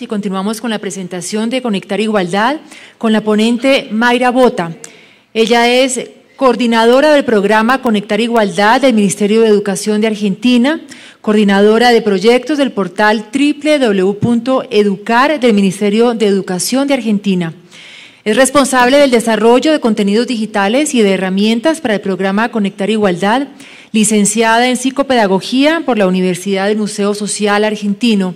y continuamos con la presentación de Conectar Igualdad con la ponente Mayra Bota. Ella es coordinadora del programa Conectar Igualdad del Ministerio de Educación de Argentina, coordinadora de proyectos del portal www.educar del Ministerio de Educación de Argentina. Es responsable del desarrollo de contenidos digitales y de herramientas para el programa Conectar Igualdad, licenciada en psicopedagogía por la Universidad del Museo Social Argentino.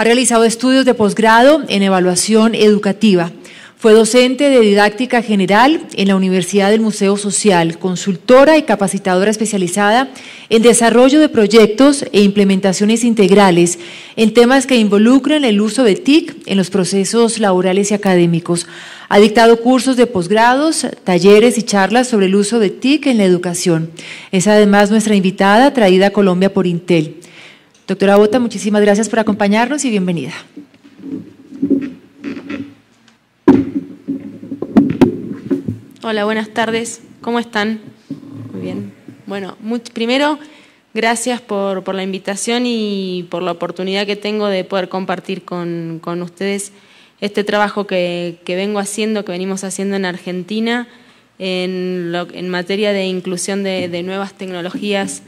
Ha realizado estudios de posgrado en evaluación educativa. Fue docente de didáctica general en la Universidad del Museo Social, consultora y capacitadora especializada en desarrollo de proyectos e implementaciones integrales en temas que involucran el uso de TIC en los procesos laborales y académicos. Ha dictado cursos de posgrados, talleres y charlas sobre el uso de TIC en la educación. Es además nuestra invitada traída a Colombia por Intel. Doctora Bota, muchísimas gracias por acompañarnos y bienvenida. Hola, buenas tardes. ¿Cómo están? Muy bien. Bueno, primero, gracias por, la invitación y por la oportunidad que tengo de poder compartir con, ustedes este trabajo que, vengo haciendo, que venimos haciendo en Argentina en, en materia de inclusión de, de nuevas tecnologías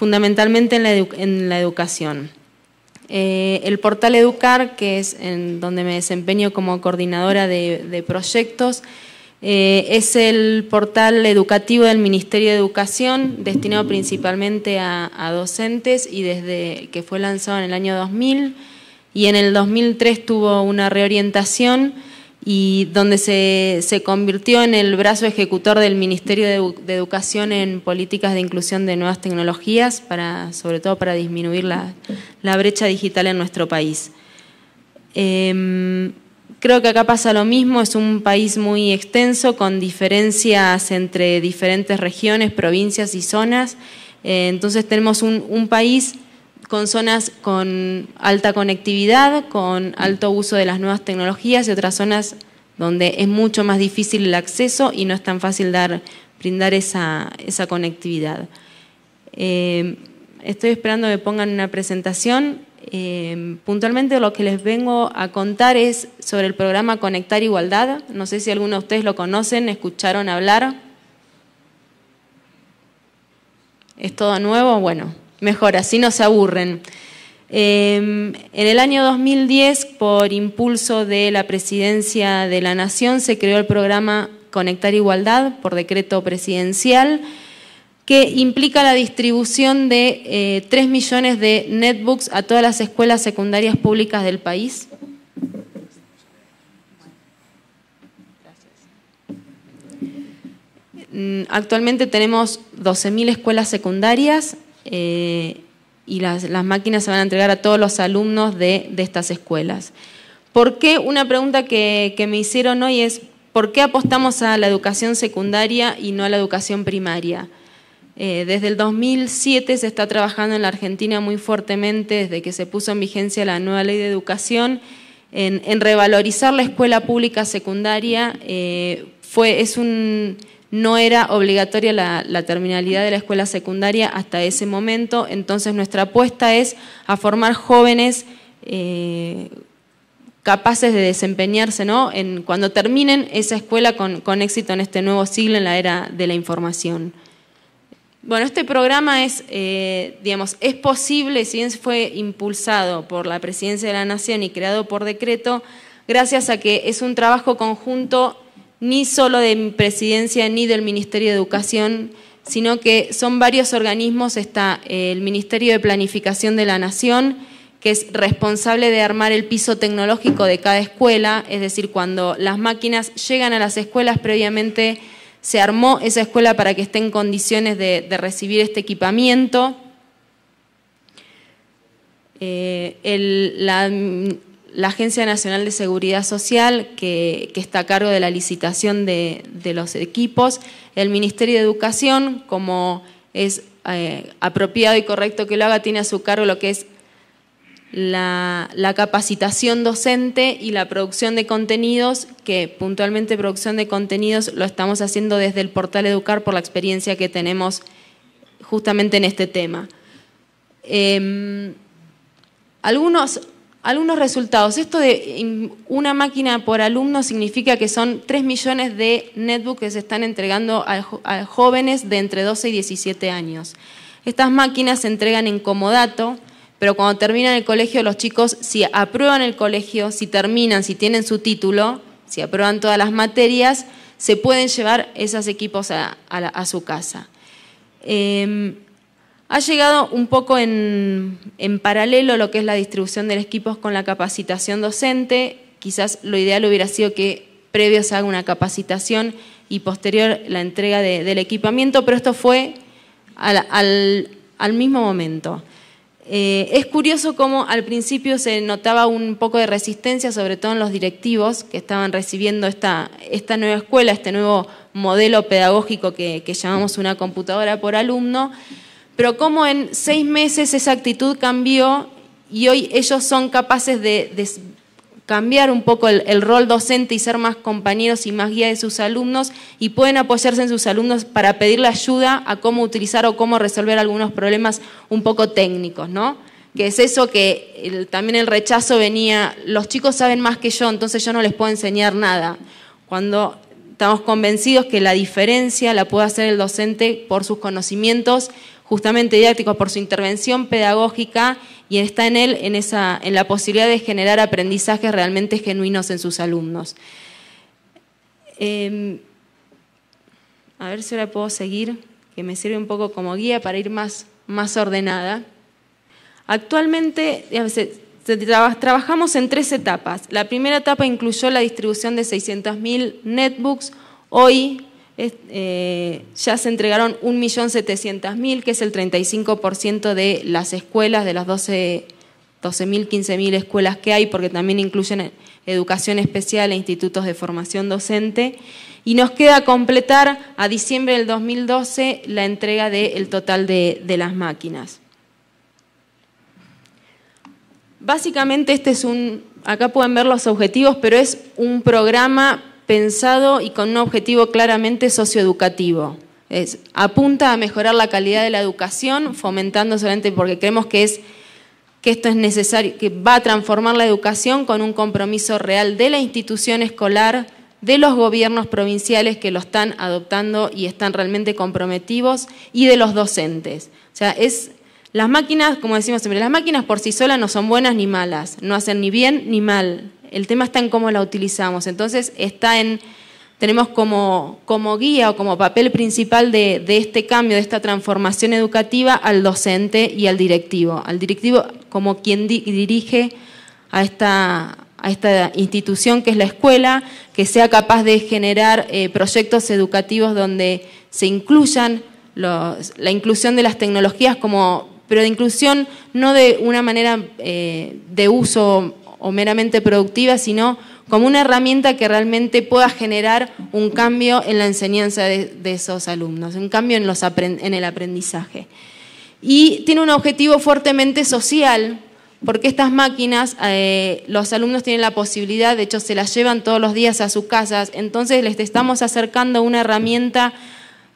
fundamentalmente en la, educación. Eh, el portal Educar, que es en donde me desempeño como coordinadora de, proyectos, eh, es el portal educativo del Ministerio de Educación, destinado principalmente a, docentes y desde que fue lanzado en el año 2000 y en el 2003 tuvo una reorientación y donde se, se, convirtió en el brazo ejecutor del Ministerio de, Educación en políticas de inclusión de nuevas tecnologías, para, sobre todo para disminuir la, brecha digital en nuestro país. Em, creo que acá pasa lo mismo, es un país muy extenso, con diferencias entre diferentes regiones, provincias y zonas, eh, entonces tenemos un, un país con zonas con alta conectividad, con alto uso de las nuevas tecnologías y otras zonas donde es mucho más difícil el acceso y no es tan fácil dar, brindar esa, esa conectividad. Eh, estoy esperando que pongan una presentación. Eh, puntualmente lo que les vengo a contar es sobre el programa Conectar Igualdad. No sé si alguno de ustedes lo conocen, escucharon hablar. ¿Es todo nuevo? Bueno, mejor, así no se aburren. Em, en el año 2010, por impulso de la Presidencia de la Nación, se creó el programa Conectar Igualdad por decreto presidencial, que implica la distribución de 3 eh, millones de netbooks a todas las escuelas secundarias públicas del país. Mm, actualmente tenemos 12.000 escuelas secundarias, eh, y las, máquinas se van a entregar a todos los alumnos de, estas escuelas. ¿Por qué? Una pregunta que, me hicieron hoy es, ¿por qué apostamos a la educación secundaria y no a la educación primaria? Eh, desde el 2007 se está trabajando en la Argentina muy fuertemente, desde que se puso en vigencia la nueva ley de educación, en, revalorizar la escuela pública secundaria. Eh, fue, es un, no era obligatoria la, terminalidad de la escuela secundaria hasta ese momento, entonces nuestra apuesta es a formar jóvenes eh, capaces de desempeñarse ¿no? en, cuando terminen esa escuela con, éxito en este nuevo siglo, en la era de la información. Bueno, este programa es, eh, digamos, es posible, si bien fue impulsado por la Presidencia de la Nación y creado por decreto, gracias a que es un trabajo conjunto ni solo de mi presidencia ni del Ministerio de Educación, sino que son varios organismos, está eh, el Ministerio de Planificación de la Nación, que es responsable de armar el piso tecnológico de cada escuela, es decir, cuando las máquinas llegan a las escuelas previamente se armó esa escuela para que esté en condiciones de, recibir este equipamiento. Eh, la Agencia Nacional de Seguridad Social, que, está a cargo de la licitación de, los equipos, el Ministerio de Educación, como es eh, apropiado y correcto que lo haga, tiene a su cargo lo que es la, capacitación docente y la producción de contenidos, que puntualmente producción de contenidos lo estamos haciendo desde el portal Educar por la experiencia que tenemos justamente en este tema. Em, algunos algunos resultados. Esto de una máquina por alumno significa que son 3 millones de netbooks que se están entregando a jóvenes de entre 12 y 17 años. Estas máquinas se entregan en comodato, pero cuando terminan el colegio los chicos, si aprueban el colegio, si terminan, si tienen su título, si aprueban todas las materias, se pueden llevar esos equipos a, su casa. Em, ha llegado un poco en, paralelo lo que es la distribución de los equipos con la capacitación docente. Quizás lo ideal hubiera sido que previo se haga una capacitación y posterior la entrega del equipamiento, pero esto fue al, mismo momento. Eh, es curioso cómo al principio se notaba un poco de resistencia, sobre todo en los directivos que estaban recibiendo esta, nueva escuela, este nuevo modelo pedagógico que llamamos una computadora por alumno pero cómo en seis meses esa actitud cambió y hoy ellos son capaces de, cambiar un poco el, rol docente y ser más compañeros y más guía de sus alumnos y pueden apoyarse en sus alumnos para pedirle ayuda a cómo utilizar o cómo resolver algunos problemas un poco técnicos, ¿no? Que es eso que también el rechazo venía, los chicos saben más que yo, entonces yo no les puedo enseñar nada. Cuando estamos convencidos que la diferencia la puede hacer el docente por sus conocimientos, justamente didáctico por su intervención pedagógica y está en él en, esa, en la posibilidad de generar aprendizajes realmente genuinos en sus alumnos. Em, a ver si ahora puedo seguir, que me sirve un poco como guía para ir más, más ordenada. Actualmente trabajamos en tres etapas. La primera etapa incluyó la distribución de 600.000 netbooks. Hoy eh, ya se entregaron 1.700.000, que es el 35% de las escuelas, de las 12.000, 15.000 escuelas que hay, porque también incluyen educación especial e institutos de formación docente. Y nos queda completar a diciembre del 2012 la entrega del total de, de las máquinas. Básicamente este es un, acá pueden ver los objetivos, pero es un programa pensado y con un objetivo claramente socioeducativo. Es, apunta a mejorar la calidad de la educación, fomentando solamente porque creemos que es que esto es necesario, que va a transformar la educación con un compromiso real de la institución escolar, de los gobiernos provinciales que lo están adoptando y están realmente comprometidos, y de los docentes. O sea, es las máquinas, como decimos siempre, las máquinas por sí solas no son buenas ni malas, no hacen ni bien ni mal, el tema está en cómo la utilizamos. Entonces está en, tenemos como, como guía o como papel principal de, este cambio, de esta transformación educativa al docente y al directivo. Al directivo como quien dirige a esta, a esta institución que es la escuela, que sea capaz de generar eh, proyectos educativos donde se incluyan los, la inclusión de las tecnologías como, pero de inclusión no de una manera eh, de uso o meramente productiva, sino como una herramienta que realmente pueda generar un cambio en la enseñanza de, esos alumnos, un cambio en, los en el aprendizaje. Y tiene un objetivo fuertemente social, porque estas máquinas, eh, los alumnos tienen la posibilidad, de hecho se las llevan todos los días a sus casas, entonces les estamos acercando una herramienta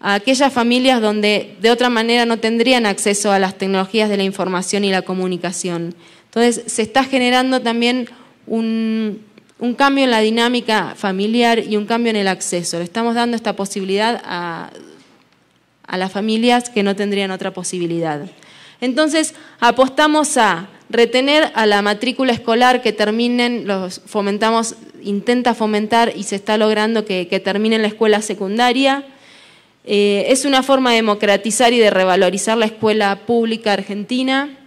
a aquellas familias donde de otra manera no tendrían acceso a las tecnologías de la información y la comunicación. Entonces, se está generando también un, cambio en la dinámica familiar y un cambio en el acceso. Le estamos dando esta posibilidad a, las familias que no tendrían otra posibilidad. Entonces, apostamos a retener a la matrícula escolar que terminen, los fomentamos, intenta fomentar y se está logrando que, que terminen la escuela secundaria, eh, es una forma de democratizar y de revalorizar la escuela pública argentina.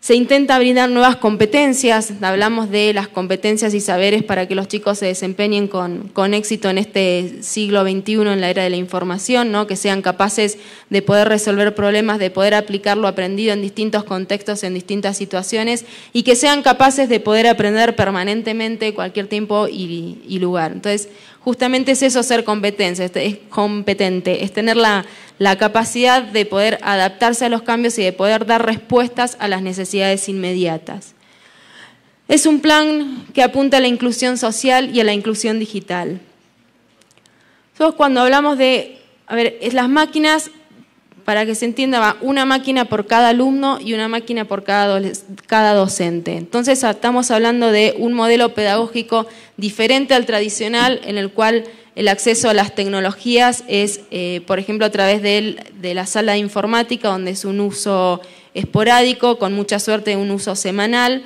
Se intenta brindar nuevas competencias, hablamos de las competencias y saberes para que los chicos se desempeñen con, éxito en este siglo XXI, en la era de la información, ¿no? que sean capaces de poder resolver problemas, de poder aplicar lo aprendido en distintos contextos, en distintas situaciones, y que sean capaces de poder aprender permanentemente cualquier tiempo y, y lugar. Entonces, justamente es eso ser competencia, este, es competente, es tener la, capacidad de poder adaptarse a los cambios y de poder dar respuestas a las necesidades inmediatas. Es un plan que apunta a la inclusión social y a la inclusión digital. Todos cuando hablamos de, a ver, las máquinas para que se entienda, una máquina por cada alumno y una máquina por cada, docente. Entonces estamos hablando de un modelo pedagógico diferente al tradicional en el cual el acceso a las tecnologías es, eh, por ejemplo, a través de, la sala de informática, donde es un uso esporádico, con mucha suerte un uso semanal,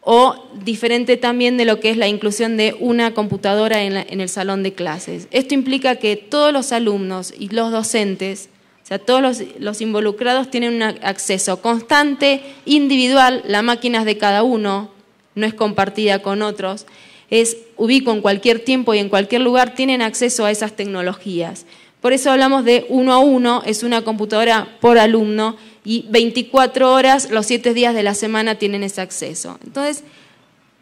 o diferente también de lo que es la inclusión de una computadora en, el salón de clases. Esto implica que todos los alumnos y los docentes o sea, todos los, involucrados tienen un acceso constante, individual, la máquina es de cada uno, no es compartida con otros, es ubico en cualquier tiempo y en cualquier lugar, tienen acceso a esas tecnologías. Por eso hablamos de uno a uno, es una computadora por alumno y 24 horas los 7 días de la semana tienen ese acceso. Entonces,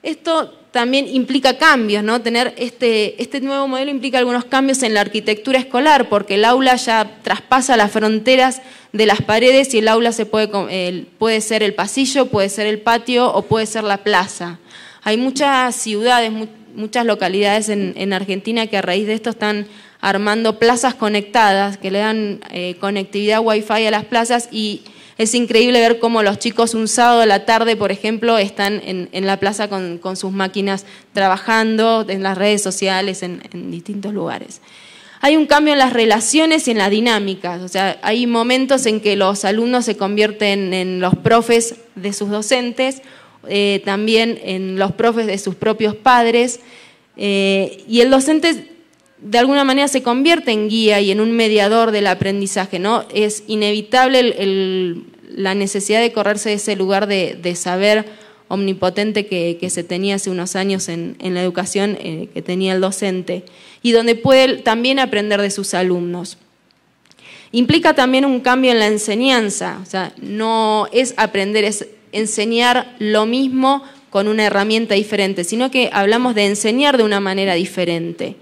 esto también implica cambios, ¿no? Tener este, este nuevo modelo implica algunos cambios en la arquitectura escolar, porque el aula ya traspasa las fronteras de las paredes y el aula se puede, puede ser el pasillo, puede ser el patio o puede ser la plaza. Hay muchas ciudades, muchas localidades en, Argentina que a raíz de esto están armando plazas conectadas, que le dan eh, conectividad wifi a las plazas y es increíble ver cómo los chicos un sábado de la tarde, por ejemplo, están en, la plaza con, sus máquinas trabajando, en las redes sociales, en, distintos lugares hay un cambio en las relaciones y en las dinámicas. O sea, hay momentos en que los alumnos se convierten en los profes de sus docentes, eh, también en los profes de sus propios padres. Eh, y el docente de alguna manera se convierte en guía y en un mediador del aprendizaje, ¿no? Es inevitable la necesidad de correrse de ese lugar de, saber omnipotente que, se tenía hace unos años en, la educación eh, que tenía el docente y donde puede también aprender de sus alumnos. Implica también un cambio en la enseñanza, o sea, no es aprender, es enseñar lo mismo con una herramienta diferente, sino que hablamos de enseñar de una manera diferente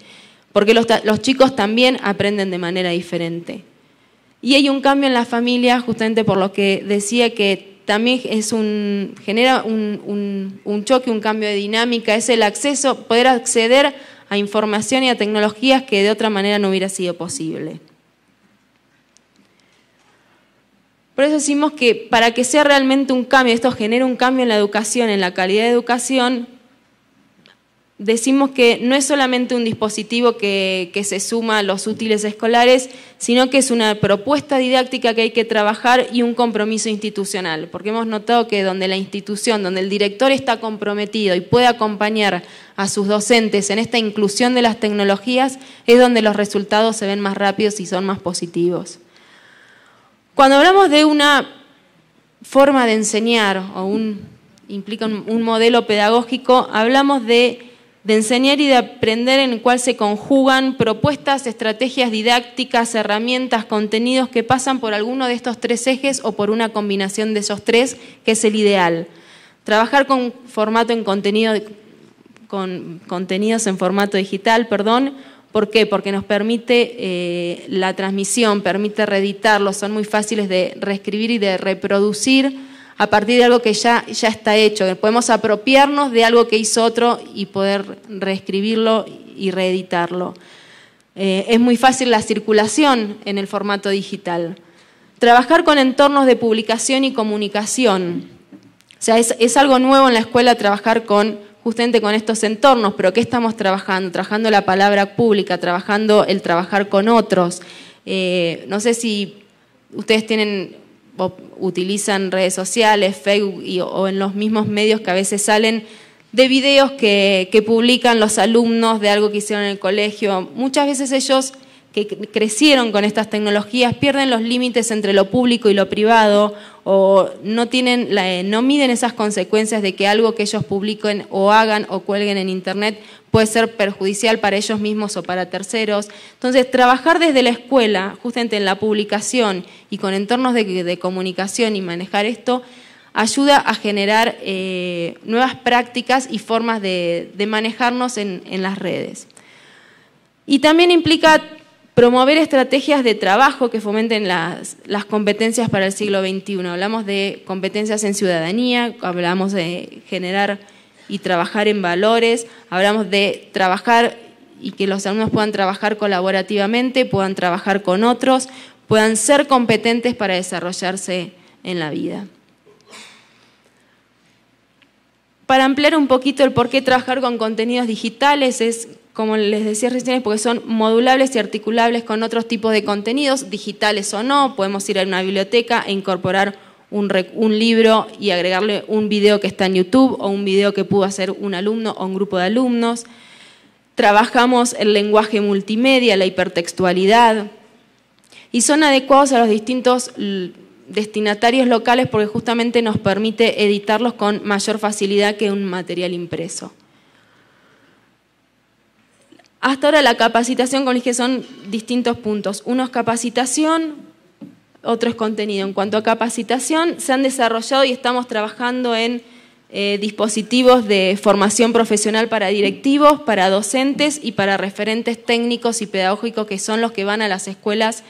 porque los, chicos también aprenden de manera diferente. Y hay un cambio en la familia, justamente por lo que decía que también es un, genera un, un, un, choque, un cambio de dinámica, es el acceso, poder acceder a información y a tecnologías que de otra manera no hubiera sido posible. Por eso decimos que para que sea realmente un cambio, esto genera un cambio en la educación, en la calidad de educación, decimos que no es solamente un dispositivo que, se suma a los útiles escolares, sino que es una propuesta didáctica que hay que trabajar y un compromiso institucional, porque hemos notado que donde la institución, donde el director está comprometido y puede acompañar a sus docentes en esta inclusión de las tecnologías, es donde los resultados se ven más rápidos y son más positivos. Cuando hablamos de una forma de enseñar o un implica un modelo pedagógico, hablamos de de enseñar y de aprender en cuál se conjugan propuestas, estrategias didácticas, herramientas, contenidos que pasan por alguno de estos tres ejes o por una combinación de esos tres, que es el ideal. Trabajar con formato en con contenidos en formato digital, perdón. ¿Por qué? Porque nos permite eh, la transmisión, permite reeditarlos, son muy fáciles de reescribir y de reproducir a partir de algo que ya, ya está hecho. Podemos apropiarnos de algo que hizo otro y poder reescribirlo y reeditarlo. Eh, es muy fácil la circulación en el formato digital. Trabajar con entornos de publicación y comunicación. O sea, es, algo nuevo en la escuela trabajar con justamente con estos entornos, pero ¿qué estamos trabajando? Trabajando la palabra pública, trabajando el trabajar con otros. Eh, no sé si ustedes tienen utilizan redes sociales, Facebook o en los mismos medios que a veces salen de videos que, publican los alumnos de algo que hicieron en el colegio. Muchas veces ellos que crecieron con estas tecnologías pierden los límites entre lo público y lo privado o no, tienen, eh, no miden esas consecuencias de que algo que ellos publiquen o hagan o cuelguen en Internet puede ser perjudicial para ellos mismos o para terceros. Entonces, trabajar desde la escuela, justamente en la publicación y con entornos de, comunicación y manejar esto, ayuda a generar eh, nuevas prácticas y formas de, manejarnos en, las redes. Y también implica promover estrategias de trabajo que fomenten las, las, competencias para el siglo XXI. Hablamos de competencias en ciudadanía, hablamos de generar y trabajar en valores, hablamos de trabajar y que los alumnos puedan trabajar colaborativamente, puedan trabajar con otros, puedan ser competentes para desarrollarse en la vida. Para ampliar un poquito el por qué trabajar con contenidos digitales es, como les decía recién, porque son modulables y articulables con otros tipos de contenidos, digitales o no, podemos ir a una biblioteca e incorporar un, libro y agregarle un video que está en YouTube o un video que pudo hacer un alumno o un grupo de alumnos. Trabajamos el lenguaje multimedia, la hipertextualidad y son adecuados a los distintos destinatarios locales porque justamente nos permite editarlos con mayor facilidad que un material impreso. Hasta ahora la capacitación, como dije, son distintos puntos. Uno es capacitación, otros contenido En cuanto a capacitación, se han desarrollado y estamos trabajando en eh, dispositivos de formación profesional para directivos, para docentes y para referentes técnicos y pedagógicos que son los que van a las escuelas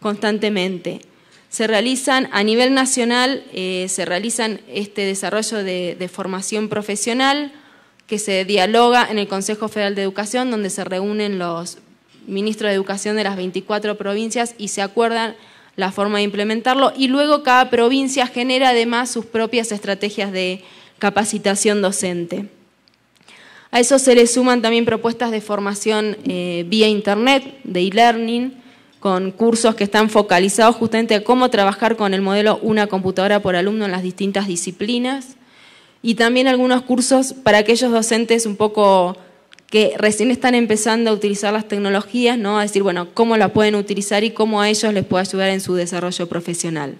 constantemente. Se realizan a nivel nacional, eh, se realizan este desarrollo de, de formación profesional que se dialoga en el Consejo Federal de Educación, donde se reúnen los ministros de Educación de las 24 provincias y se acuerdan la forma de implementarlo y luego cada provincia genera además sus propias estrategias de capacitación docente. A eso se le suman también propuestas de formación eh, vía Internet, de e-learning, con cursos que están focalizados justamente a cómo trabajar con el modelo una computadora por alumno en las distintas disciplinas y también algunos cursos para aquellos docentes un poco que recién están empezando a utilizar las tecnologías, ¿no? a decir, bueno, cómo la pueden utilizar y cómo a ellos les puede ayudar en su desarrollo profesional.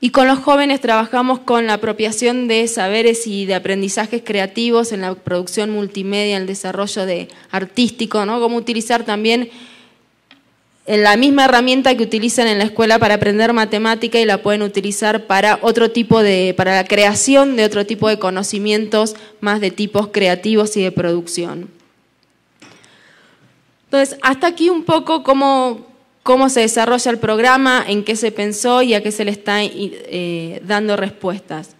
Y con los jóvenes trabajamos con la apropiación de saberes y de aprendizajes creativos en la producción multimedia, en el desarrollo de artístico, ¿no? cómo utilizar también en la misma herramienta que utilizan en la escuela para aprender matemática y la pueden utilizar para otro tipo de para la creación de otro tipo de conocimientos más de tipos creativos y de producción. Entonces, hasta aquí un poco cómo, cómo se desarrolla el programa, en qué se pensó y a qué se le está eh, dando respuestas.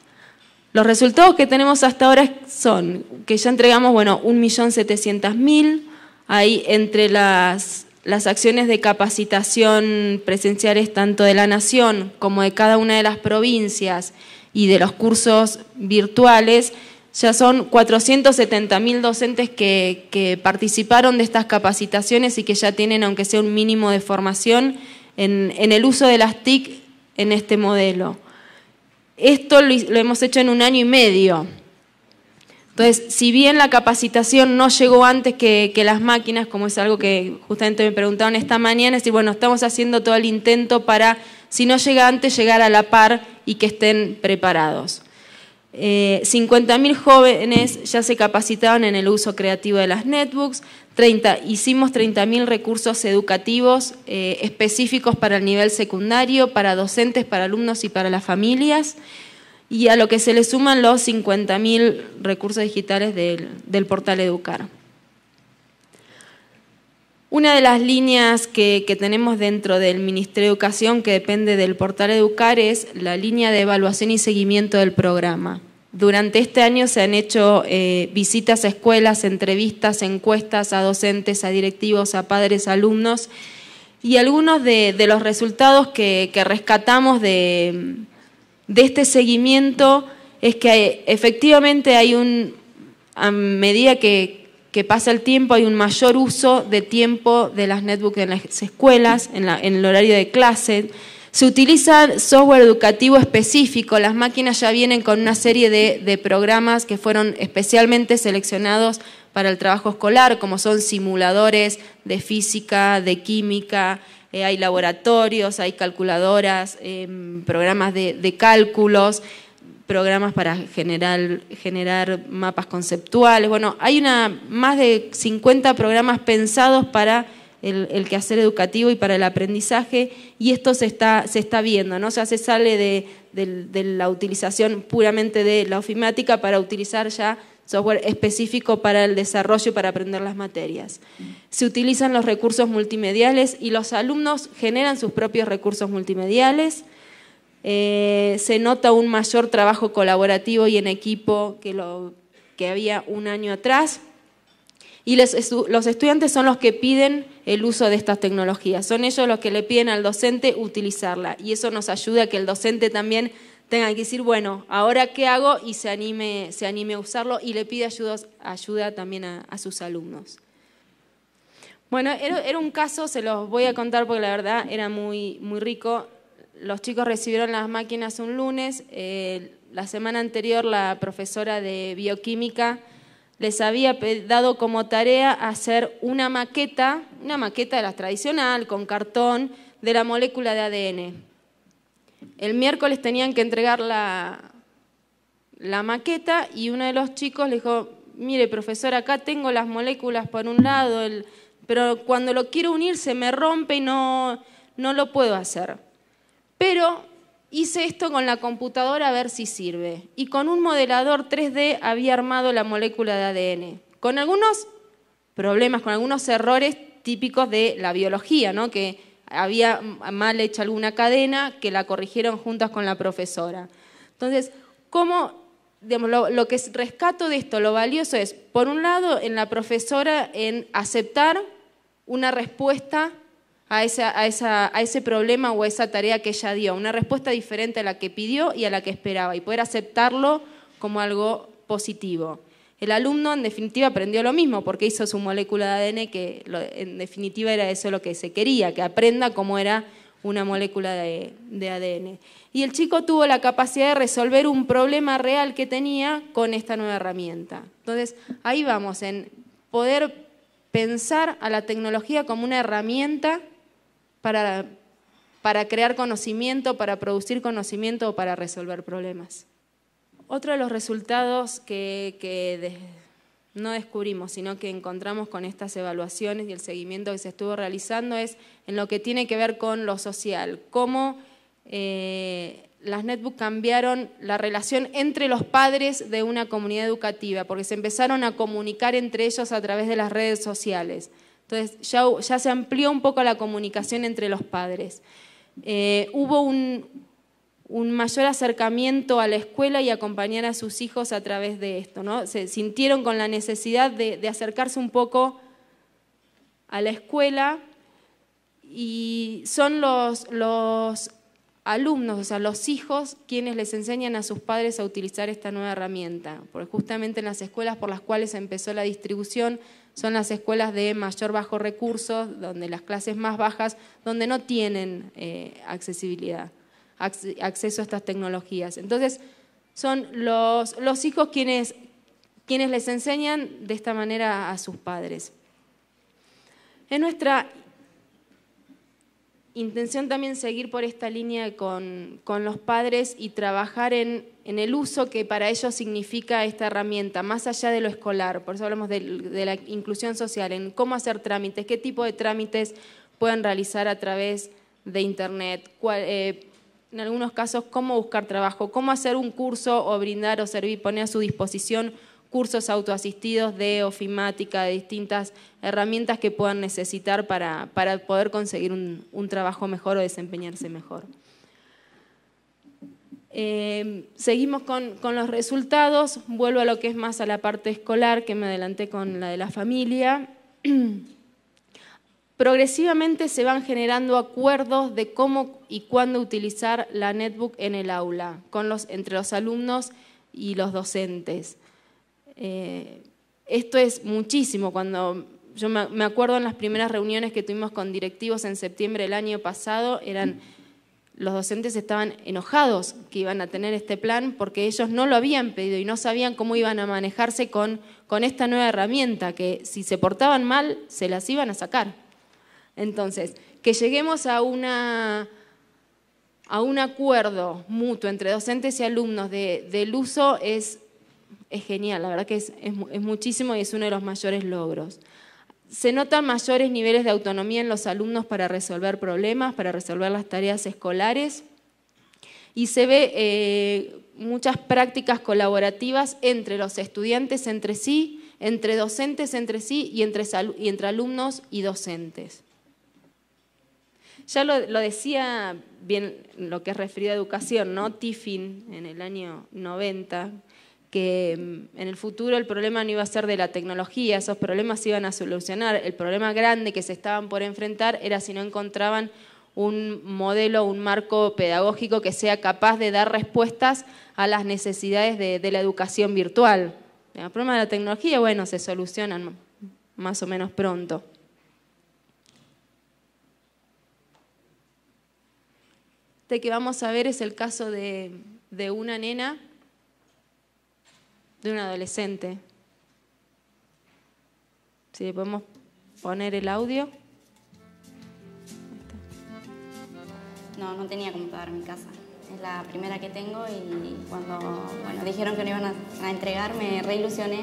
Los resultados que tenemos hasta ahora son que ya entregamos, bueno, 1.700.000, ahí entre las las acciones de capacitación presenciales tanto de la Nación como de cada una de las provincias y de los cursos virtuales, ya son 470.000 docentes que, participaron de estas capacitaciones y que ya tienen, aunque sea un mínimo de formación, en, el uso de las TIC en este modelo. Esto lo hemos hecho en un año y medio. Entonces, si bien la capacitación no llegó antes que, las máquinas, como es algo que justamente me preguntaron esta mañana, es decir, bueno, estamos haciendo todo el intento para, si no llega antes, llegar a la par y que estén preparados. Eh, 50.000 jóvenes ya se capacitaban en el uso creativo de las netbooks, 30, hicimos 30.000 recursos educativos eh, específicos para el nivel secundario, para docentes, para alumnos y para las familias y a lo que se le suman los 50.000 recursos digitales del, portal Educar. Una de las líneas que, tenemos dentro del Ministerio de Educación que depende del portal Educar es la línea de evaluación y seguimiento del programa. Durante este año se han hecho eh, visitas a escuelas, entrevistas, encuestas a docentes, a directivos, a padres, alumnos, y algunos de, los resultados que rescatamos de, de este seguimiento es que efectivamente hay un, a medida que, pasa el tiempo, hay un mayor uso de tiempo de las netbooks en las escuelas, en, el horario de clase. Se utiliza software educativo específico, las máquinas ya vienen con una serie de programas que fueron especialmente seleccionados para el trabajo escolar, como son simuladores de física, de química, eh, hay laboratorios, hay calculadoras, eh, programas de, cálculos, programas para generar, mapas conceptuales. Bueno, hay más de 50 programas pensados para el, quehacer educativo y para el aprendizaje, y esto se está, viendo, ¿no? O sea, se sale de, de la utilización puramente de la ofimática para utilizar ya software específico para el desarrollo y para aprender las materias. Se utilizan los recursos multimediales y los alumnos generan sus propios recursos multimediales. Eh, se nota un mayor trabajo colaborativo y en equipo que, lo, que había un año atrás. Y los estudiantes son los que piden el uso de estas tecnologías, son ellos los que le piden al docente utilizarla. Y eso nos ayuda a que el docente también Tenga que decir, bueno, ahora qué hago y se anime, a usarlo y le pide ayuda, también a, sus alumnos. Bueno, era, un caso, se los voy a contar porque la verdad era muy, muy rico. Los chicos recibieron las máquinas un lunes, eh, la semana anterior la profesora de bioquímica les había dado como tarea hacer una maqueta, una maqueta de las tradicional, con cartón, de la molécula de ADN. El miércoles tenían que entregar la, maqueta y uno de los chicos le dijo, mire profesor, acá tengo las moléculas por un lado, pero cuando lo quiero unir se me rompe y no, no lo puedo hacer. Pero hice esto con la computadora a ver si sirve. Y con un modelador 3D había armado la molécula de ADN. Con algunos problemas, con algunos errores típicos de la biología, ¿no? Que había mal hecha alguna cadena que la corrigieron juntas con la profesora. Entonces, ¿cómo Digamos, lo, que que rescato de esto, lo valioso es, por un lado, en la profesora, en aceptar una respuesta a, a, ese problema o a esa tarea que ella dio, una respuesta diferente a la que pidió y a la que esperaba, y poder aceptarlo como algo positivo. El alumno en definitiva aprendió lo mismo porque hizo su molécula de ADN que en definitiva era eso lo que se quería, que aprenda cómo era una molécula de, ADN. Y el chico tuvo la capacidad de resolver un problema real que tenía con esta nueva herramienta. Entonces, ahí vamos, en poder pensar a la tecnología como una herramienta para crear conocimiento, para producir conocimiento o para resolver problemas. Otro de los resultados que, no descubrimos, sino que encontramos con estas evaluaciones y el seguimiento que se estuvo realizando es en lo que tiene que ver con lo social, cómo eh, las netbooks cambiaron la relación entre los padres de una comunidad educativa, porque se empezaron a comunicar entre ellos a través de las redes sociales. Entonces ya, se amplió un poco la comunicación entre los padres. Eh, hubo un, un mayor acercamiento a la escuela y acompañar a sus hijos a través de esto. ¿no? Se sintieron con la necesidad de, acercarse un poco a la escuela y son los, alumnos, o sea, los hijos, quienes les enseñan a sus padres a utilizar esta nueva herramienta, porque justamente en las escuelas por las cuales empezó la distribución son las escuelas de mayor bajo recursos, donde las clases más bajas, donde no tienen eh, accesibilidad acceso a estas tecnologías. Entonces, son los, hijos quienes, quienes les enseñan de esta manera a sus padres. Es nuestra intención también seguir por esta línea con, los padres y trabajar en, el uso que para ellos significa esta herramienta, más allá de lo escolar. Por eso hablamos de, la inclusión social, en cómo hacer trámites, qué tipo de trámites pueden realizar a través de Internet, cuál, eh, en algunos casos cómo buscar trabajo, cómo hacer un curso o brindar o servir, poner a su disposición cursos autoasistidos de ofimática, de distintas herramientas que puedan necesitar para, poder conseguir un, trabajo mejor o desempeñarse mejor. Eh, seguimos con, los resultados, vuelvo a lo que es más a la parte escolar, que me adelanté con la de la familia. progresivamente se van generando acuerdos de cómo y cuándo utilizar la netbook en el aula, entre los alumnos y los docentes. Eh, esto es muchísimo. Cuando yo me acuerdo en las primeras reuniones que tuvimos con directivos en septiembre del año pasado, eran los docentes estaban enojados que iban a tener este plan porque ellos no lo habían pedido y no sabían cómo iban a manejarse con esta nueva herramienta, que si se portaban mal, se las iban a sacar. Entonces, que lleguemos a, un acuerdo mutuo entre docentes y alumnos del uso es, genial, la verdad que es, muchísimo y es uno de los mayores logros. Se notan mayores niveles de autonomía en los alumnos para resolver problemas, para resolver las tareas escolares y se ve eh, muchas prácticas colaborativas entre los estudiantes entre sí, entre docentes entre sí y entre alumnos y docentes. Ya lo, decía bien lo que es referido a educación, ¿no? Tiffin en el año 90, que mm, en el futuro el problema no iba a ser de la tecnología, esos problemas se iban a solucionar. El problema grande que se estaban por enfrentar era si no encontraban un modelo, un marco pedagógico que sea capaz de dar respuestas a las necesidades de, de la educación virtual. El problema de la tecnología, bueno, se solucionan más o menos pronto. Este que vamos a ver es el caso de, una nena, de un adolescente. Si podemos poner el audio. No, no tenía como en mi casa. Es la primera que tengo y cuando dijeron que no iban a, a entregar me reilusioné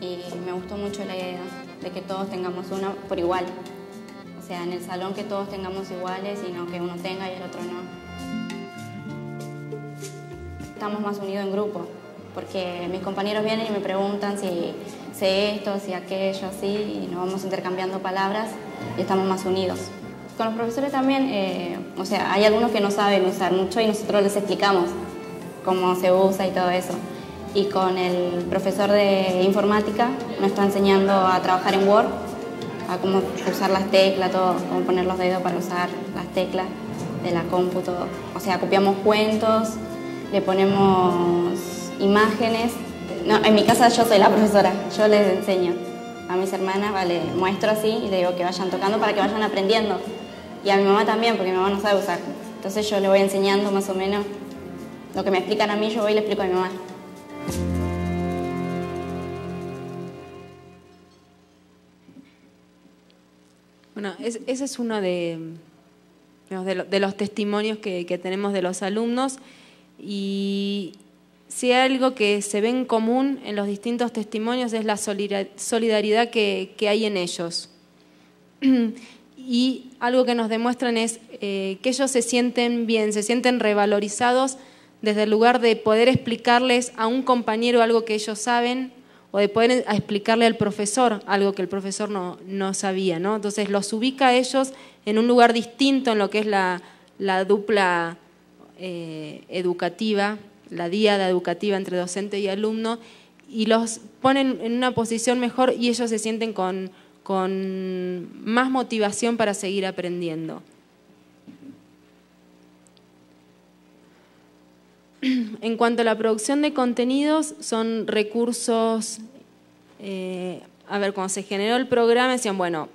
y me gustó mucho la idea de que todos tengamos una por igual. O sea, en el salón que todos tengamos iguales y no que uno tenga y el otro no estamos más unidos en grupo, porque mis compañeros vienen y me preguntan si sé esto, si aquello, así, y nos vamos intercambiando palabras y estamos más unidos. Con los profesores también, eh, o sea, hay algunos que no saben usar mucho y nosotros les explicamos cómo se usa y todo eso. Y con el profesor de informática nos está enseñando a trabajar en Word, a cómo usar las teclas, todo, cómo poner los dedos para usar las teclas de la compu, O sea, copiamos cuentos, le ponemos imágenes. No, en mi casa yo soy la profesora, yo les enseño a mis hermanas, les muestro así y le digo que vayan tocando para que vayan aprendiendo. Y a mi mamá también, porque mi mamá no sabe usar. Entonces yo le voy enseñando más o menos lo que me explican a mí, yo voy y le explico a mi mamá. Bueno, ese es uno de, de, los testimonios que tenemos de los alumnos. Y si hay algo que se ve en común en los distintos testimonios es la solidaridad que, hay en ellos. Y algo que nos demuestran es eh, que ellos se sienten bien, se sienten revalorizados desde el lugar de poder explicarles a un compañero algo que ellos saben o de poder explicarle al profesor algo que el profesor no, sabía. ¿no? Entonces los ubica a ellos en un lugar distinto en lo que es la dupla eh, educativa, la diada educativa entre docente y alumno, y los ponen en una posición mejor y ellos se sienten con, más motivación para seguir aprendiendo. En cuanto a la producción de contenidos, son recursos, eh, a ver, cuando se generó el programa, decían, bueno,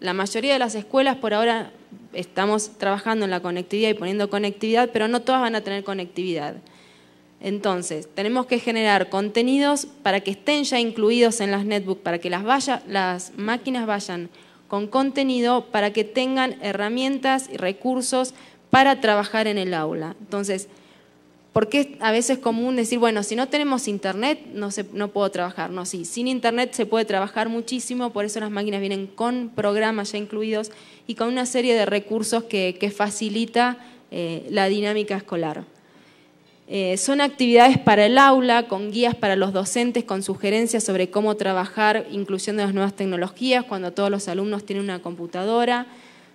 la mayoría de las escuelas por ahora estamos trabajando en la conectividad y poniendo conectividad, pero no todas van a tener conectividad. Entonces, tenemos que generar contenidos para que estén ya incluidos en las netbooks, para que las, las máquinas vayan con contenido, para que tengan herramientas y recursos para trabajar en el aula. Entonces, porque es a veces común decir, bueno, si no tenemos internet, no, se, no puedo trabajar. No, sí, sin internet se puede trabajar muchísimo, por eso las máquinas vienen con programas ya incluidos y con una serie de recursos que, facilita eh, la dinámica escolar. Eh, son actividades para el aula, con guías para los docentes, con sugerencias sobre cómo trabajar, incluyendo las nuevas tecnologías, cuando todos los alumnos tienen una computadora.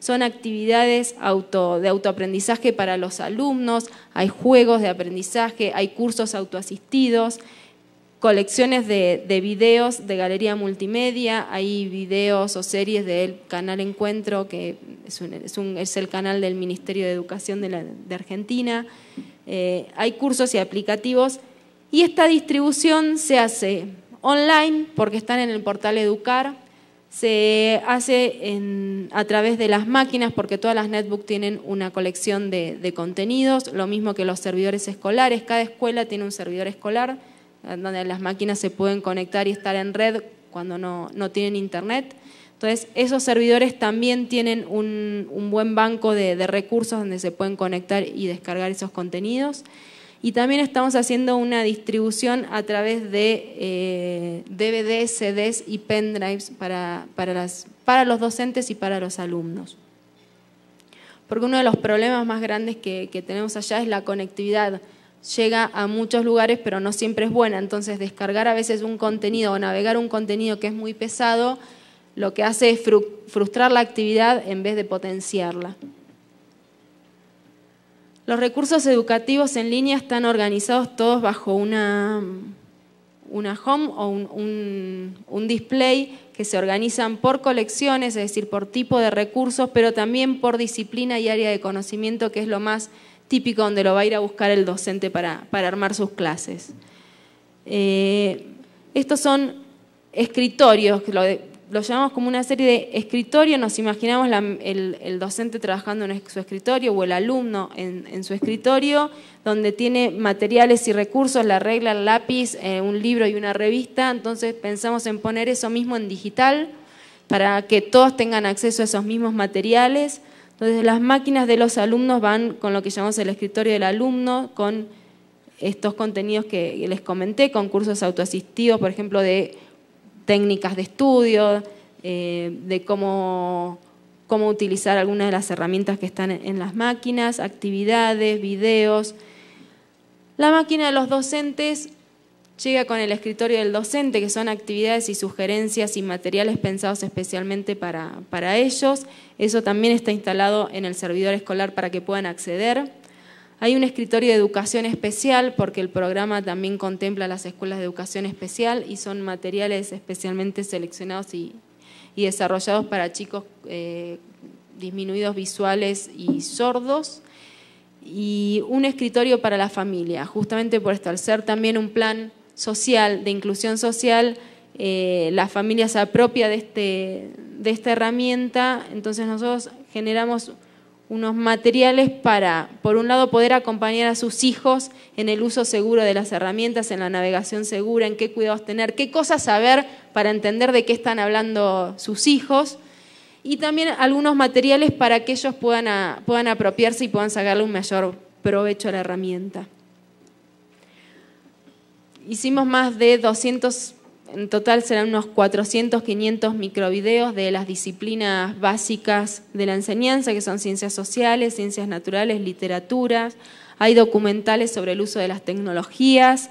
Son actividades auto, de autoaprendizaje para los alumnos, hay juegos de aprendizaje, hay cursos autoasistidos, colecciones de, videos de galería multimedia, hay videos o series del canal Encuentro, que es, el canal del Ministerio de Educación de, Argentina, eh, hay cursos y aplicativos, y esta distribución se hace online porque están en el portal Educar, se hace a través de las máquinas, porque todas las netbooks tienen una colección de, contenidos, lo mismo que los servidores escolares, cada escuela tiene un servidor escolar, donde las máquinas se pueden conectar y estar en red cuando no, tienen internet. Entonces, esos servidores también tienen un, buen banco de recursos donde se pueden conectar y descargar esos contenidos. Y también estamos haciendo una distribución a través de eh, DVDs, CDs y pendrives para, los docentes y para los alumnos. Porque uno de los problemas más grandes que tenemos allá es la conectividad llega a muchos lugares, pero no siempre es buena. Entonces, descargar a veces un contenido o navegar un contenido que es muy pesado, lo que hace es frustrar la actividad en vez de potenciarla. Los recursos educativos en línea están organizados todos bajo una, una home o un, display que se organizan por colecciones, es decir, por tipo de recursos, pero también por disciplina y área de conocimiento, que es lo más típico donde lo va a ir a buscar el docente para, armar sus clases. Eh, estos son escritorios, lo lo llamamos como una serie de escritorio, nos imaginamos el, docente trabajando en su escritorio o el alumno en, su escritorio, donde tiene materiales y recursos, la regla, el lápiz, eh, un libro y una revista, entonces pensamos en poner eso mismo en digital para que todos tengan acceso a esos mismos materiales. Entonces las máquinas de los alumnos van con lo que llamamos el escritorio del alumno, con estos contenidos que les comenté, con cursos autoasistidos, por ejemplo, de técnicas de estudio, eh, de cómo, cómo utilizar algunas de las herramientas que están en las máquinas, actividades, videos. La máquina de los docentes llega con el escritorio del docente, que son actividades y sugerencias y materiales pensados especialmente para, para ellos. Eso también está instalado en el servidor escolar para que puedan acceder. Hay un escritorio de educación especial porque el programa también contempla las escuelas de educación especial y son materiales especialmente seleccionados y, desarrollados para chicos eh, disminuidos visuales y sordos. Y un escritorio para la familia, justamente por esto, al ser también un plan social, de inclusión social, eh, la familia se apropia de, este, de esta herramienta, entonces nosotros generamos unos materiales para, por un lado, poder acompañar a sus hijos en el uso seguro de las herramientas, en la navegación segura, en qué cuidados tener, qué cosas saber para entender de qué están hablando sus hijos, y también algunos materiales para que ellos puedan, puedan apropiarse y puedan sacarle un mayor provecho a la herramienta. Hicimos más de 200 en total serán unos 400, 500 microvideos de las disciplinas básicas de la enseñanza, que son ciencias sociales, ciencias naturales, literaturas. Hay documentales sobre el uso de las tecnologías,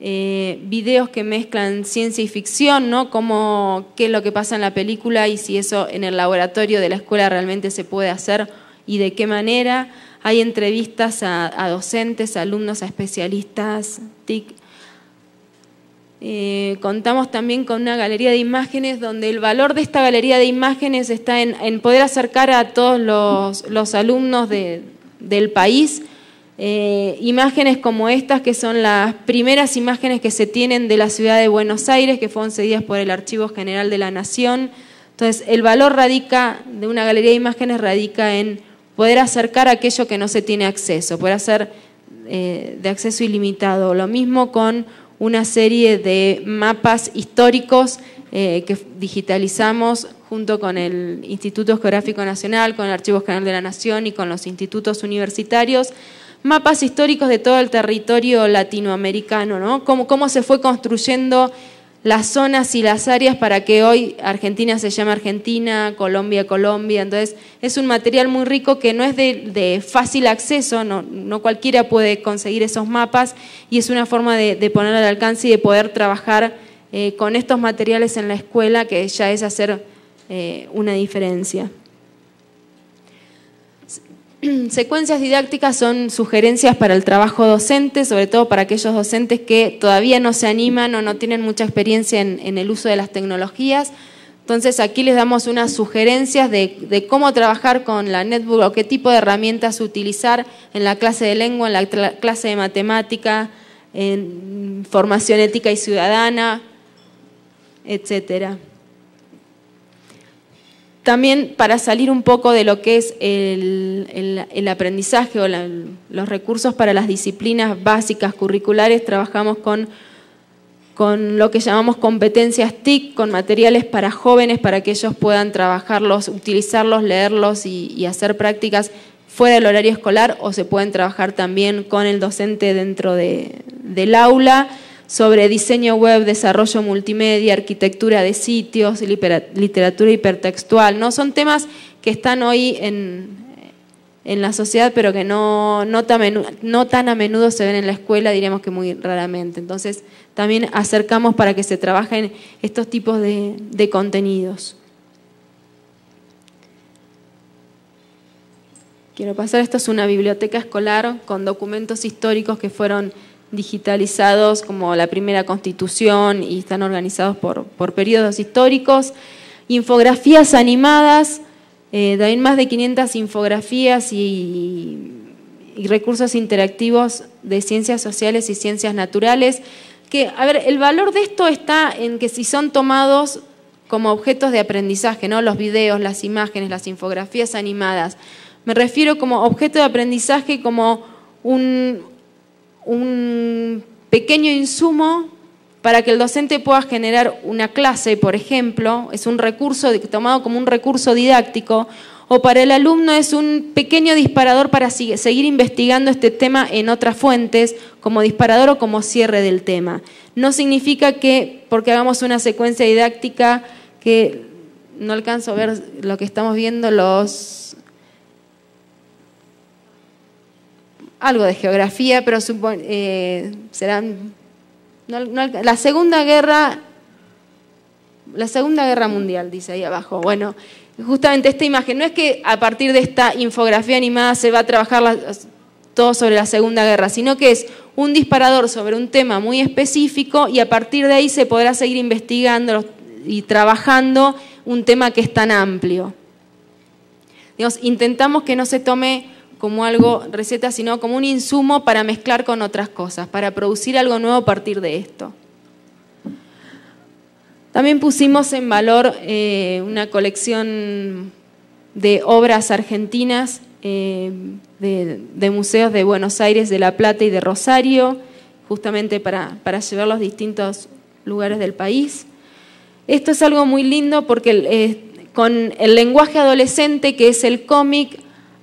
eh, videos que mezclan ciencia y ficción, ¿no? Como qué es lo que pasa en la película y si eso en el laboratorio de la escuela realmente se puede hacer y de qué manera. Hay entrevistas a, docentes, alumnos, a especialistas, TIC, eh, contamos también con una galería de imágenes donde el valor de esta galería de imágenes está en, poder acercar a todos los, alumnos del país eh, imágenes como estas, que son las primeras imágenes que se tienen de la ciudad de Buenos Aires, que fueron cedidas por el Archivo General de la Nación. Entonces, el valor radica de una galería de imágenes radica en poder acercar aquello que no se tiene acceso, poder hacer eh, de acceso ilimitado. Lo mismo con una serie de mapas históricos eh, que digitalizamos junto con el Instituto Geográfico Nacional, con el Archivos Canal de la Nación y con los institutos universitarios, mapas históricos de todo el territorio latinoamericano, ¿no? cómo se fue construyendo las zonas y las áreas para que hoy Argentina se llame Argentina, Colombia, Colombia. Entonces, es un material muy rico que no es de, fácil acceso, no, no, cualquiera puede conseguir esos mapas y es una forma de, poner al alcance y de poder trabajar eh, con estos materiales en la escuela, que ya es hacer eh, una diferencia. Secuencias didácticas son sugerencias para el trabajo docente, sobre todo para aquellos docentes que todavía no se animan o no tienen mucha experiencia en, el uso de las tecnologías. Entonces aquí les damos unas sugerencias de, de, cómo trabajar con la netbook o qué tipo de herramientas utilizar en la clase de lengua, en la clase de matemática, en formación ética y ciudadana, etcétera. También para salir un poco de lo que es el, aprendizaje o los recursos para las disciplinas básicas curriculares, trabajamos con, con lo que llamamos competencias TIC, con materiales para jóvenes, para que ellos puedan trabajarlos, utilizarlos, leerlos y, hacer prácticas fuera del horario escolar o se pueden trabajar también con el docente dentro del aula sobre diseño web, desarrollo multimedia, arquitectura de sitios, literatura hipertextual. ¿no? Son temas que están hoy en, en la sociedad, pero que no, no, tan a menudo se ven en la escuela, diríamos que muy raramente. Entonces, también acercamos para que se trabajen estos tipos de, de contenidos. Quiero pasar, esto es una biblioteca escolar con documentos históricos que fueron digitalizados como la primera constitución y están organizados por, por periodos históricos, infografías animadas, también eh, más de 500 infografías y, y, recursos interactivos de ciencias sociales y ciencias naturales, que, a ver, el valor de esto está en que si son tomados como objetos de aprendizaje, ¿no? los videos, las imágenes, las infografías animadas, me refiero como objeto de aprendizaje como un, un pequeño insumo para que el docente pueda generar una clase, por ejemplo, es un recurso tomado como un recurso didáctico, o para el alumno es un pequeño disparador para seguir investigando este tema en otras fuentes, como disparador o como cierre del tema. No significa que, porque hagamos una secuencia didáctica, que no alcanzo a ver lo que estamos viendo, los algo de geografía, pero supon. Eh, serán... la Segunda Guerra... La Segunda Guerra Mundial, dice ahí abajo. Bueno, justamente esta imagen. No es que a partir de esta infografía animada se va a trabajar todo sobre la Segunda Guerra, sino que es un disparador sobre un tema muy específico y a partir de ahí se podrá seguir investigando y trabajando un tema que es tan amplio. Digamos, intentamos que no se tome como algo receta, sino como un insumo para mezclar con otras cosas, para producir algo nuevo a partir de esto. También pusimos en valor eh, una colección de obras argentinas eh, de, museos de Buenos Aires, de La Plata y de Rosario, justamente para, para llevar los distintos lugares del país. Esto es algo muy lindo porque eh, con el lenguaje adolescente, que es el cómic,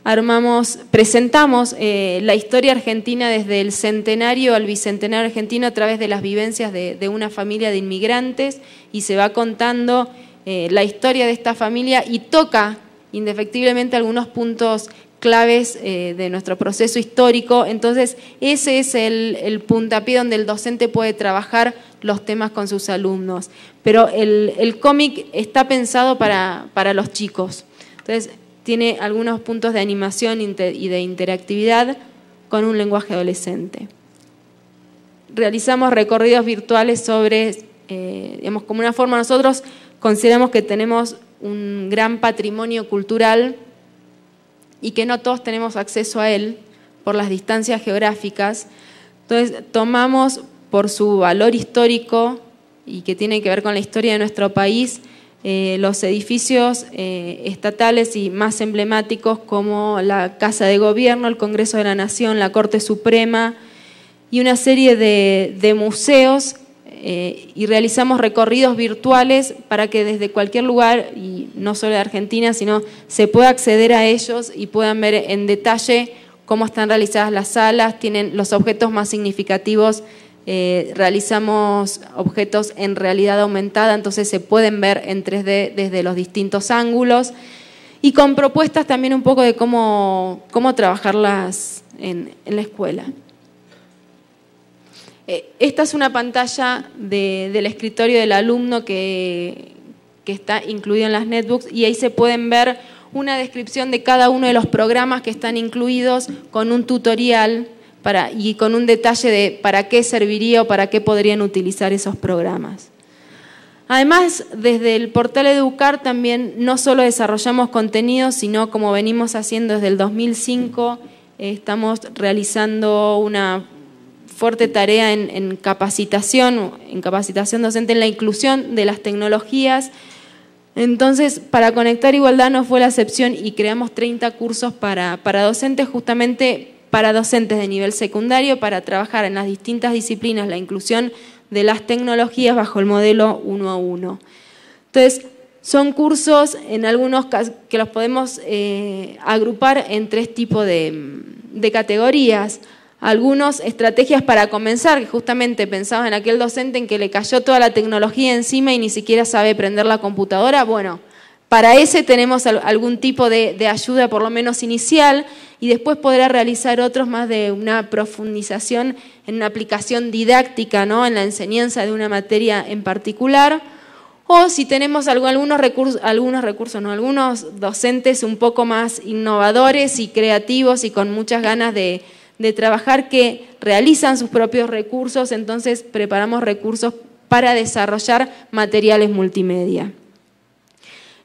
armamos, presentamos eh, la historia argentina desde el centenario al bicentenario argentino a través de las vivencias de, una familia de inmigrantes y se va contando eh, la historia de esta familia y toca indefectiblemente algunos puntos claves eh, de nuestro proceso histórico. Entonces, ese es el, puntapié donde el docente puede trabajar los temas con sus alumnos. Pero el, cómic está pensado para, para los chicos. Entonces, tiene algunos puntos de animación y de interactividad con un lenguaje adolescente. Realizamos recorridos virtuales sobre, eh, digamos, como una forma nosotros consideramos que tenemos un gran patrimonio cultural y que no todos tenemos acceso a él por las distancias geográficas. Entonces, tomamos por su valor histórico y que tiene que ver con la historia de nuestro país, eh, los edificios eh, estatales y más emblemáticos como la Casa de Gobierno, el Congreso de la Nación, la Corte Suprema y una serie de, museos eh, y realizamos recorridos virtuales para que desde cualquier lugar, y no solo de Argentina, sino se pueda acceder a ellos y puedan ver en detalle cómo están realizadas las salas, tienen los objetos más significativos eh, realizamos objetos en realidad aumentada, entonces se pueden ver en 3D desde los distintos ángulos y con propuestas también un poco de cómo, trabajarlas en, la escuela. Eh, esta es una pantalla del escritorio del alumno que, que está incluido en las netbooks y ahí se pueden ver una descripción de cada uno de los programas que están incluidos con un tutorial y con un detalle de para qué serviría o para qué podrían utilizar esos programas. Además, desde el portal Educar también no solo desarrollamos contenidos, sino como venimos haciendo desde el 2005, eh, estamos realizando una fuerte tarea en, capacitación, en capacitación docente en la inclusión de las tecnologías. Entonces, para Conectar Igualdad no fue la excepción y creamos 30 cursos para, para docentes justamente para docentes de nivel secundario para trabajar en las distintas disciplinas la inclusión de las tecnologías bajo el modelo uno a uno. Entonces, son cursos en algunos que los podemos eh, agrupar en tres tipos de, categorías. Algunos estrategias para comenzar, que justamente pensaba en aquel docente en que le cayó toda la tecnología encima y ni siquiera sabe prender la computadora. Bueno, para ese tenemos algún tipo de ayuda, por lo menos inicial, y después podrá realizar otros más de una profundización en una aplicación didáctica, ¿no? en la enseñanza de una materia en particular. O si tenemos algunos recursos, algunos recursos, ¿no? algunos docentes un poco más innovadores y creativos y con muchas ganas de, trabajar que realizan sus propios recursos, entonces preparamos recursos para desarrollar materiales multimedia.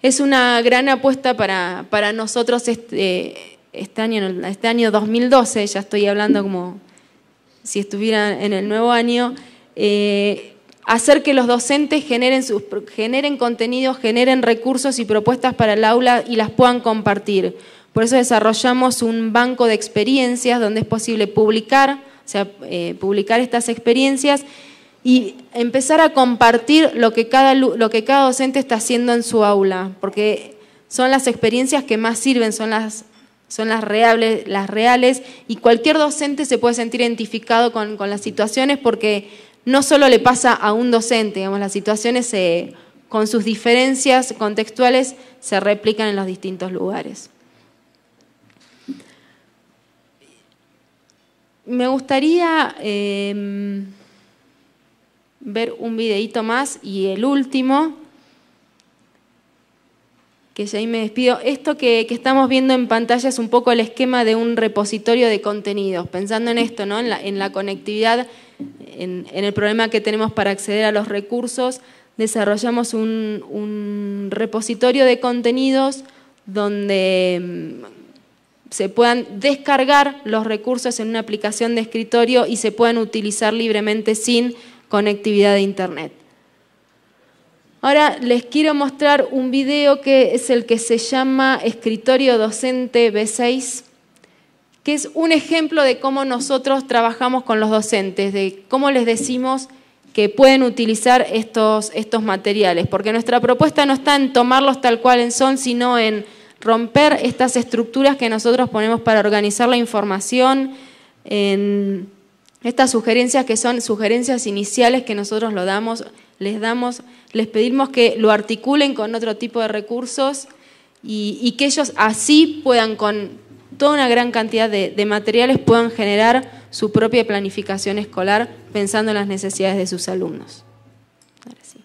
Es una gran apuesta para, para nosotros este, este año, este año 2012, ya estoy hablando como si estuviera en el nuevo año, eh, hacer que los docentes generen, sus, generen contenidos, generen recursos y propuestas para el aula y las puedan compartir. Por eso desarrollamos un banco de experiencias donde es posible publicar, o sea, eh, publicar estas experiencias y empezar a compartir lo que, cada, lo que cada docente está haciendo en su aula, porque son las experiencias que más sirven, son las son las reales, las reales y cualquier docente se puede sentir identificado con, las situaciones porque no solo le pasa a un docente, digamos, las situaciones con sus diferencias contextuales se replican en los distintos lugares. Me gustaría eh, ver un videito más y el último que ya ahí me despido. Esto que, estamos viendo en pantalla es un poco el esquema de un repositorio de contenidos, pensando en esto, ¿no? en, la, conectividad, en, el problema que tenemos para acceder a los recursos, desarrollamos un repositorio de contenidos donde mm, se puedan descargar los recursos en una aplicación de escritorio y se puedan utilizar libremente sin conectividad de Internet. Ahora les quiero mostrar un video que es el que se llama Escritorio Docente B6, que es un ejemplo de cómo nosotros trabajamos con los docentes, de cómo les decimos que pueden utilizar estos, estos materiales, porque nuestra propuesta no está en tomarlos tal cual en son, sino en romper estas estructuras que nosotros ponemos para organizar la información, en estas sugerencias que son sugerencias iniciales que nosotros lo damos les, damos, les pedimos que lo articulen con otro tipo de recursos y, que ellos así puedan, con toda una gran cantidad de, materiales, puedan generar su propia planificación escolar pensando en las necesidades de sus alumnos. Gracias.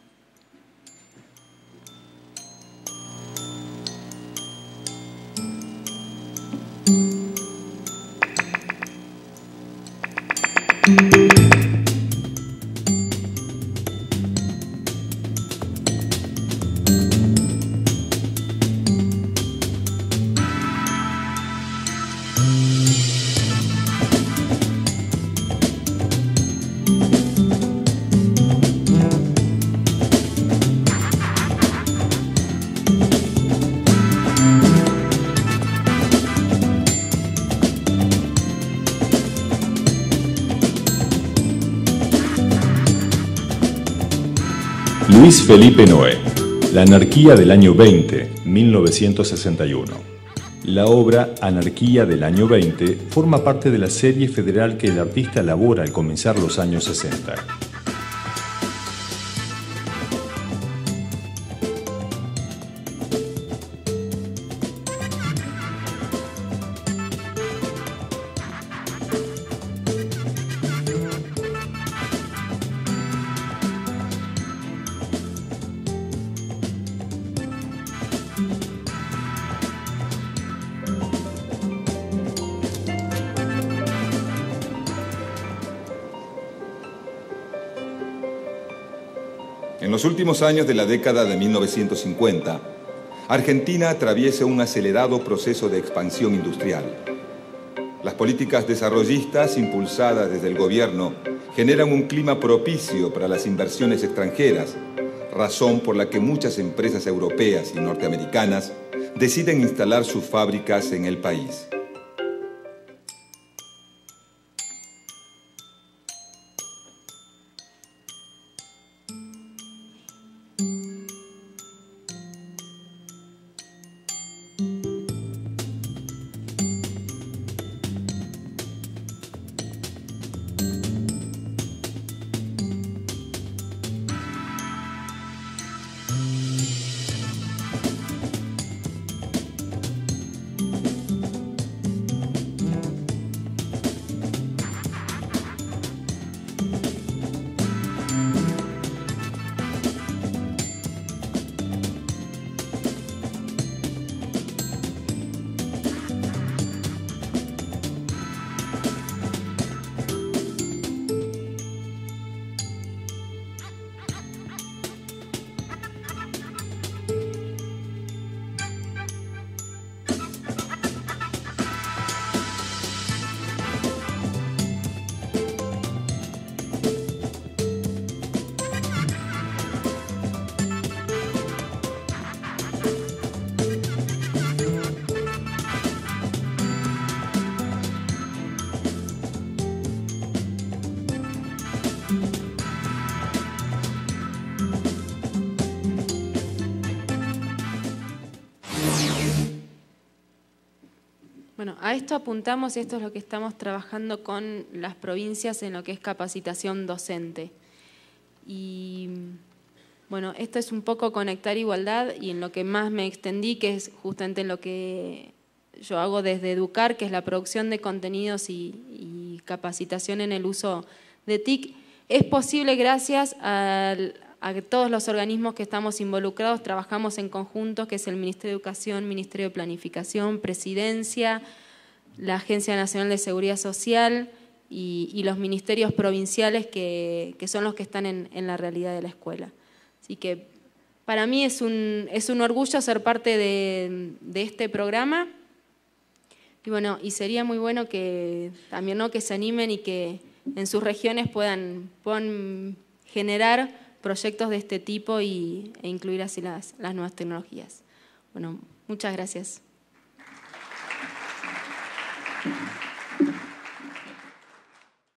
Luis Felipe Noé, La anarquía del año 20, 1961. La obra Anarquía del año 20 forma parte de la serie federal que el artista labora al comenzar los años 60. años de la década de 1950, Argentina atraviesa un acelerado proceso de expansión industrial. Las políticas desarrollistas impulsadas desde el gobierno generan un clima propicio para las inversiones extranjeras, razón por la que muchas empresas europeas y norteamericanas deciden instalar sus fábricas en el país. A esto apuntamos y esto es lo que estamos trabajando con las provincias en lo que es capacitación docente. Y bueno, esto es un poco conectar igualdad y en lo que más me extendí, que es justamente lo que yo hago desde Educar, que es la producción de contenidos y, capacitación en el uso de TIC, es posible gracias a todos los organismos que estamos involucrados, trabajamos en conjunto, que es el Ministerio de Educación, Ministerio de Planificación, Presidencia, la Agencia Nacional de Seguridad Social y, los ministerios provinciales que, son los que están en, la realidad de la escuela. Así que para mí es un, es un orgullo ser parte de, este programa. Y bueno, y sería muy bueno que también ¿no? que se animen y que en sus regiones puedan, generar proyectos de este tipo y, e incluir así las, las nuevas tecnologías. Bueno, muchas gracias. Thank you.